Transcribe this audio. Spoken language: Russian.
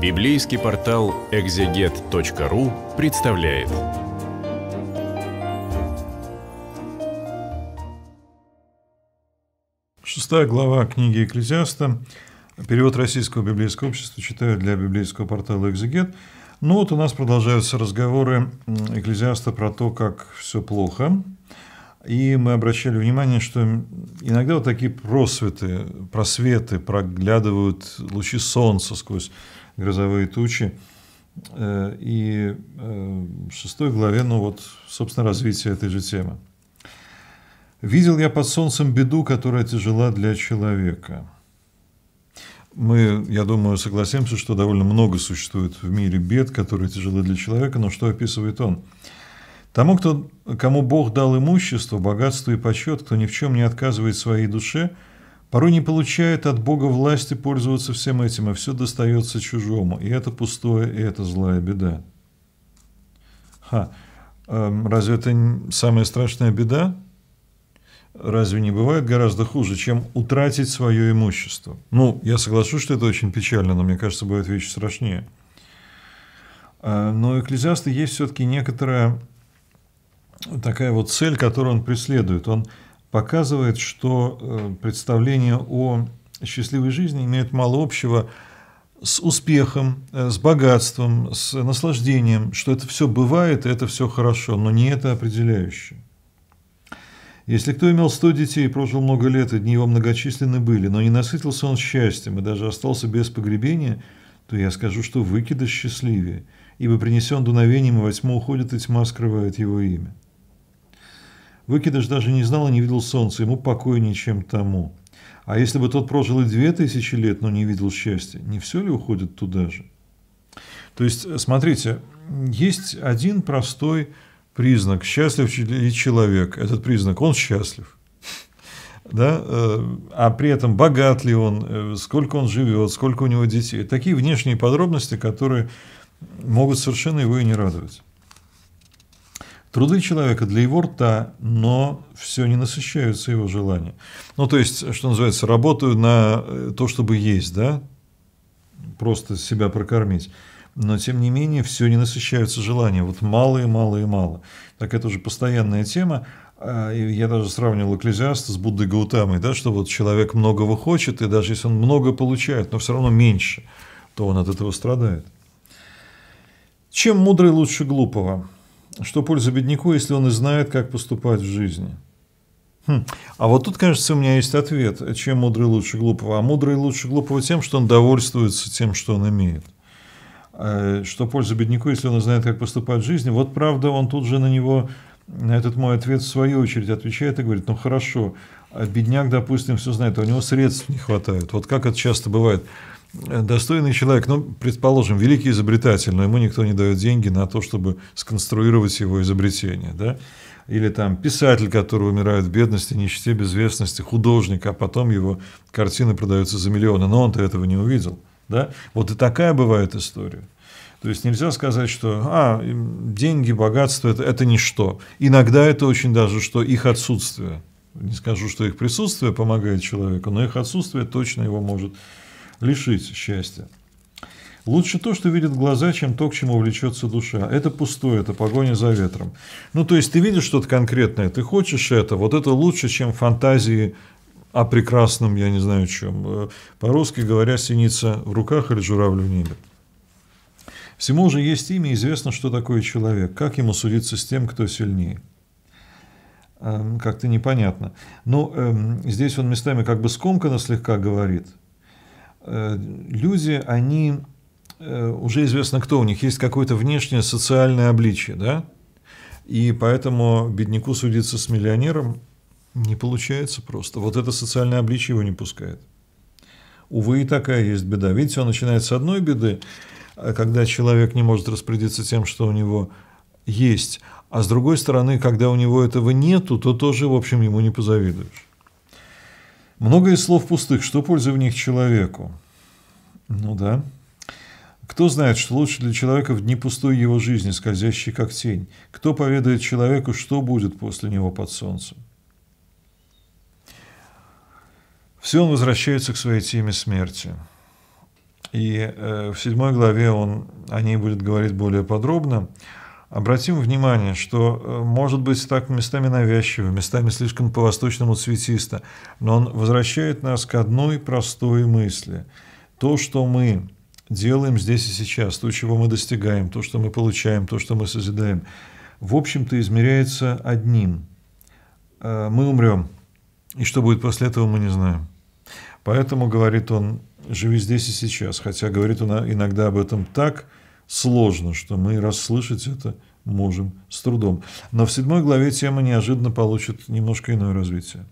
Библейский портал экзегет.ру представляет. Шестая глава книги Экклезиаста. Перевод Российского библейского общества читаю для библейского портала «Экзегет». Ну вот у нас продолжаются разговоры Экклезиаста про то, как все плохо, и мы обращали внимание, что иногда вот такие просветы, просветы проглядывают лучи солнца сквозь грозовые тучи. Э, и э, в шестой главе, ну вот, собственно, развитие этой же темы. «Видел я под солнцем беду, которая тяжела для человека». Мы, я думаю, согласимся, что довольно много существует в мире бед, которые тяжелы для человека, но что описывает он? Тому, кто, кому Бог дал имущество, богатство и почет, кто ни в чем не отказывает своей душе, порой не получает от Бога власти пользоваться всем этим, а все достается чужому. И это пустое, и это злая беда. Ха, эм, разве это самая страшная беда? Разве не бывает гораздо хуже, чем утратить свое имущество? Ну, я соглашусь, что это очень печально, но мне кажется, бывают вещи страшнее. Э, но у экклезиаста есть все-таки некоторая такая вот цель, которую он преследует. Он показывает, что э, представление о счастливой жизни имеет мало общего с успехом, э, с богатством, с наслаждением, что это все бывает, и это все хорошо, но не это определяющее. Если кто имел сто детей и прожил много лет, и дни его многочисленны были, но не насытился он счастьем и даже остался без погребения, то я скажу, что выкидыш счастливее, ибо принесен дуновением, и восьмо уходит, и тьма скрывает его имя. Выкидыш даже не знал и не видел солнца, ему покой ничем тому. А если бы тот прожил и две тысячи лет, но не видел счастья, не все ли уходит туда же? То есть, смотрите, есть один простой признак. Счастлив ли человек? Этот признак, он счастлив. Да? Э, а при этом богат ли он, э, сколько он живет, сколько у него детей. Такие внешние подробности, которые могут совершенно его и не радовать труды человека для его рта, но все не насыщаются его желания. Ну, то есть, что называется, работаю на э, то, чтобы есть, да, просто себя прокормить. Но, тем не менее, все не насыщаются желания. Вот мало и мало и мало. Так это же постоянная тема. А, я даже сравнивал экклезиаста с Буддой Гаутамой, да, что вот человек многого хочет, и даже если он много получает, но все равно меньше, то он от этого страдает. Чем мудрый лучше глупого? Что польза бедняку, если он и знает, как поступать в жизни? Хм. А вот тут, кажется, у меня есть ответ. Чем мудрый лучше глупого? А мудрый лучше глупого тем, что он довольствуется тем, что он имеет. Э, что польза бедняку, если он знает, как поступать в жизни? Вот правда, он тут же на него, на этот мой ответ, в свою очередь отвечает и говорит, ну хорошо, а бедняк, допустим, все знает, а у него средств не хватает. Вот как это часто бывает достойный человек, ну, предположим, великий изобретатель, но ему никто не дает деньги на то, чтобы сконструировать его изобретение, да? Или там писатель, который умирает в бедности, нищете, безвестности, художник, а потом его картины продаются за миллионы, но он-то этого не увидел, да? Вот и такая бывает история. То есть нельзя сказать, что а, деньги, богатство это, – это ничто. Иногда это очень даже, что их отсутствие. Не скажу, что их присутствие помогает человеку, но их отсутствие точно его может лишить счастья. Лучше то, что видит глаза, чем то, к чему влечется душа. Это пустое, это погоня за ветром. Ну, то есть ты видишь что-то конкретное, ты хочешь это, вот это лучше, чем фантазии о прекрасном, я не знаю чем. Э, по-русски говоря, синица в руках или журавль в небе. Всему же есть имя, известно, что такое человек, как ему судиться с тем, кто сильнее эм, как-то непонятно. Но ну, эм, здесь он местами как бы скомканно слегка говорит – Э, люди, они э, уже известно кто у них, есть какое-то внешнее социальное обличие, да? И поэтому бедняку судиться с миллионером не получается просто. Вот это социальное обличие его не пускает. Увы, и такая есть беда. Видите, он начинает с одной беды, а когда человек не может распорядиться тем, что у него есть. А с другой стороны, когда у него этого нету, то тоже, в общем, ему не позавидуешь. Много из слов пустых, что пользы в них человеку? Ну да. Кто знает, что лучше для человека в дни пустой его жизни, скользящей как тень? Кто поведает человеку, что будет после него под солнцем? Все он возвращается к своей теме смерти. И э, в седьмой главе он о ней будет говорить более подробно. Обратим внимание, что э, может быть так местами навязчиво, местами слишком по-восточному цветисто, но он возвращает нас к одной простой мысли. То, что мы делаем здесь и сейчас, то, чего мы достигаем, то, что мы получаем, то, что мы созидаем, в общем-то измеряется одним. Э, мы умрем, и что будет после этого, мы не знаем. Поэтому, говорит он, живи здесь и сейчас, хотя говорит он иногда об этом так – сложно, что мы расслышать это можем с трудом. Но в седьмой главе тема неожиданно получит немножко иное развитие.